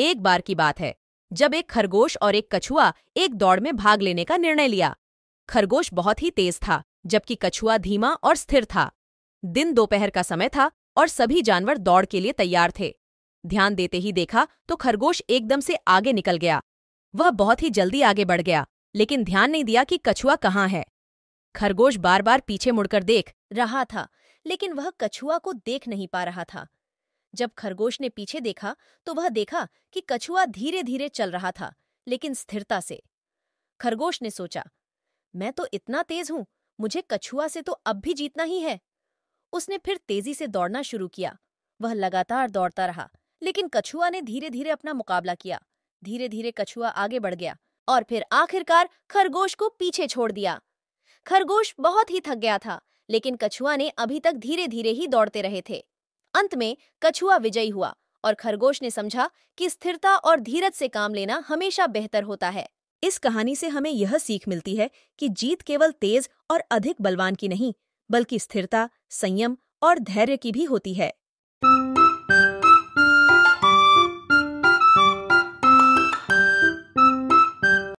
एक बार की बात है जब एक खरगोश और एक कछुआ एक दौड़ में भाग लेने का निर्णय लिया खरगोश बहुत ही तेज था जबकि कछुआ धीमा और स्थिर था दिन दोपहर का समय था और सभी जानवर दौड़ के लिए तैयार थे ध्यान देते ही देखा तो खरगोश एकदम से आगे निकल गया वह बहुत ही जल्दी आगे बढ़ गया लेकिन ध्यान नहीं दिया कि कछुआ कहाँ है खरगोश बार बार पीछे मुड़कर देख रहा था लेकिन वह कछुआ को देख नहीं पा रहा था जब खरगोश ने पीछे देखा तो वह देखा कि कछुआ धीरे धीरे चल रहा था लेकिन स्थिरता से खरगोश ने सोचा मैं तो इतना तेज हूं मुझे कछुआ से तो अब भी जीतना ही है उसने फिर तेजी से दौड़ना शुरू किया वह लगातार दौड़ता रहा लेकिन कछुआ ने धीरे धीरे अपना मुकाबला किया धीरे धीरे कछुआ आगे बढ़ गया और फिर आखिरकार खरगोश को पीछे छोड़ दिया खरगोश बहुत ही थक गया था लेकिन कछुआ ने अभी तक धीरे धीरे ही दौड़ते रहे थे अंत में कछुआ विजयी हुआ और खरगोश ने समझा कि स्थिरता और धीरज से काम लेना हमेशा बेहतर होता है इस कहानी से हमें यह सीख मिलती है कि जीत केवल तेज और अधिक बलवान की नहीं बल्कि स्थिरता संयम और धैर्य की भी होती है